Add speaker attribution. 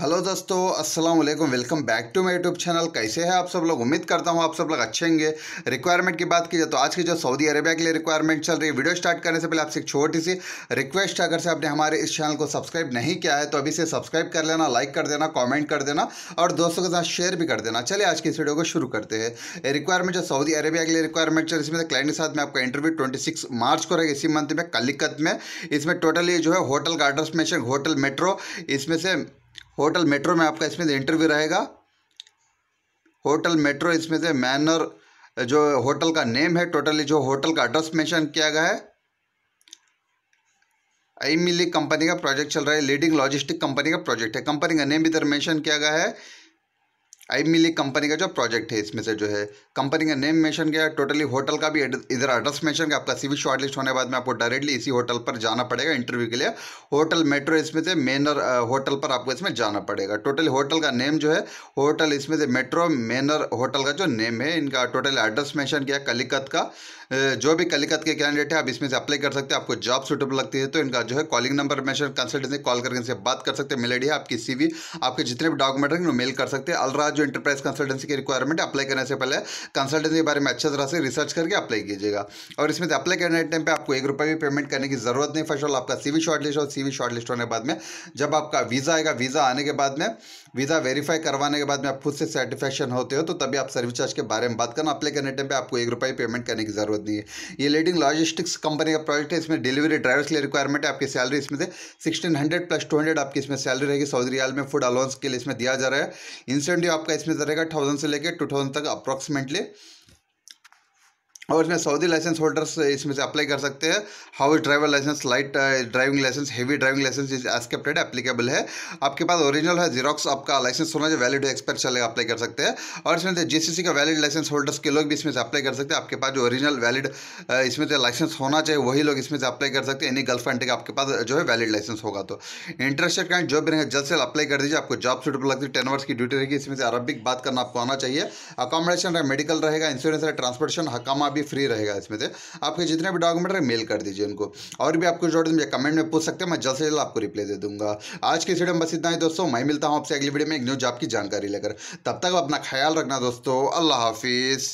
Speaker 1: hello दोस्तों अस्सलाम वालेकुम welcome back to my YouTube channel कैसे हैं आप सब लोग उम्मीद करता हूं आप सब लोग अच्छे होंगे रिक्वायरमेंट की बात की जाए तो आज की जो सऊदी अरेबिया के लिए रिक्वायरमेंट चल रही है वीडियो स्टार्ट करने से पहले आपसे एक छोटी सी रिक्वेस्ट अगर से आपने हमारे इस चैनल को सब्सक्राइब नहीं किया है तो अभी से सब्सक्राइब कर लेना लाइक कर देना कॉमेंट कर देना और दोस्तों के साथ शेयर भी कर देना चलिए आज की इस वीडियो को शुरू करते हैं रिक्वायरमेंट जो सऊदी अरेबिया के लिए रिक्वायरमेंट चल इसमें क्लाइंट के साथ में आपका इंटरव्यू ट्वेंटी मार्च को रहेगा इसी मंथ में कलिकत में इसमें टोटली जो है होटल गार्डर्स में होटल मेट्रो इसमें से होटल मेट्रो में आपका इसमें से इंटरव्यू रहेगा होटल मेट्रो इसमें से मैनर जो होटल का नेम है टोटली जो होटल का एड्रेस मेंशन किया गया है आई मिली कंपनी का प्रोजेक्ट चल रहा है लीडिंग लॉजिस्टिक कंपनी का प्रोजेक्ट है कंपनी का नेम इधर मेंशन किया गया है आई मिली कंपनी का जो प्रोजेक्ट है इसमें से जो है कंपनी का नेम मेंशन किया टोटली होटल का भी इधर एड्रेस मेंशन किया आपका सीवी शॉर्ट लिस्ट होने के बाद में आपको डायरेक्टली इसी होटल पर जाना पड़ेगा इंटरव्यू के लिए होटल मेट्रो इसमें से मेनर होटल पर आपको इसमें जाना पड़ेगा टोटली होटल का नेम जो है होटल इसमें से मेट्रो मेनर होटल का जो नेम है इनका टोटल एड्रेस मैंशन किया कलिकत का जो भी कलिकत के कैंडिडेट है आप इसमें से अप्लाई कर सकते हैं आपको जॉब सुटेबल लगती है तो इनका जो है calling number mention consultancy call करके इनसे बात कर सकते हैं मेल आई आपकी सीवी आपके जितने भी डॉक्यूमेंट हैं मेल कर सकते हैं अलराज जो इंटरप्राइज कंसल्टेंसी की रिक्वायरमेंट अप्लाई करने से पहले कंसल्टेंसी के बारे में अच्छे तरह से रिसर्च करके अप्लाई कीजिएगा और इसमें से अप्लाई करने के टाइम पर आपको एक रुपये भी पेमेंट करने की जरूरत नहीं फर्स्ट ऑल आपका सीवी शॉर्टलिस्ट और सीवी शॉर्टलिस्ट होने के बाद में जब आपका वीज़ा आएगा वीज़ा आने के बाद में वीज़ा वेरीफाई करवाने के बाद में आप खुद से सेटिस्फेक्शन होते हो तो तभी आप सर्विस चार्ज के बारे में बात करना अप्लाई करने टाइम पर आपको एक रुपये पेमेंट करने की जरूरत नहीं है ये लीडिंग लॉजिस्टिक्स कंपनी का प्रोजेक्ट है इसमें डिलीवरी ड्राइवर्स के लिए रिक्वायरमेंट है आपकी सैलरी इसमें से sixteen hundred plus two hundred आपकी इसमें सैलरी रहेगी सऊदी रियाल में फूड अलाउंस के लिए इसमें दिया जा रहा है इंसेंटिव आप आपका इसमें रहेगा थाउजेंड से लेकर टू थाउजेंड तक अप्रॉक्सीमेटली और इसमें सऊदी लाइसेंस होल्डर्स इसमें से अप्लाई कर सकते हैं house driver licence light driving licence heavy driving licence is accepted applicable है आपके पास ओरिजिनल है जीरोक्स आपका लाइसेंस होना जो वैलिड एक्सपायर चलेगा अप्लाई कर सकते हैं और इसमें से जीसीसी का वैलिड लाइसेंस होल्डर्स के लोग भी इसमें से अप्लाई कर सकते हैं आपके पास जो ओरिजिनल वैलिड uh, इसमें से लाइसेंस होना चाहिए वही लोग इसमें से अप्लाई कर सकते हैं एनी गर्लफ्रेंड कंट्री का आपके पास जो है वैलिड लाइसेंस होगा तो इंटरेस्टेड कैंड जॉब रहेंगे जल्द से अप्लाई कर दीजिए आपको जॉब सूटेबल लगती है टेन आवर्स की ड्यूटी रहेगी इसमें से अरबिक बात करना आपको आना चाहिए अकोमोडेशन रहे मेडिकल रहेगा इंश्योरेंस रहे ट्रांसपोर्टेशन हकामा भी फ्री रहेगा इसमें से आपके जितने भी डॉक्यूमेंट है मेल कर दीजिए उनको और भी आपको जरूरत मुझे कमेंट में पूछ सकते हैं मैं जल्द से जल्द आपको रिप्लाई दे दूंगा आज की वीडियो में बस इतना ही दोस्तों मैं मिलता हूँ आपसे अगली वीडियो में एक न्यू आपकी की जानकारी लेकर तब तक अपना ख्याल रखना दोस्तों अल्लाह हाफिज़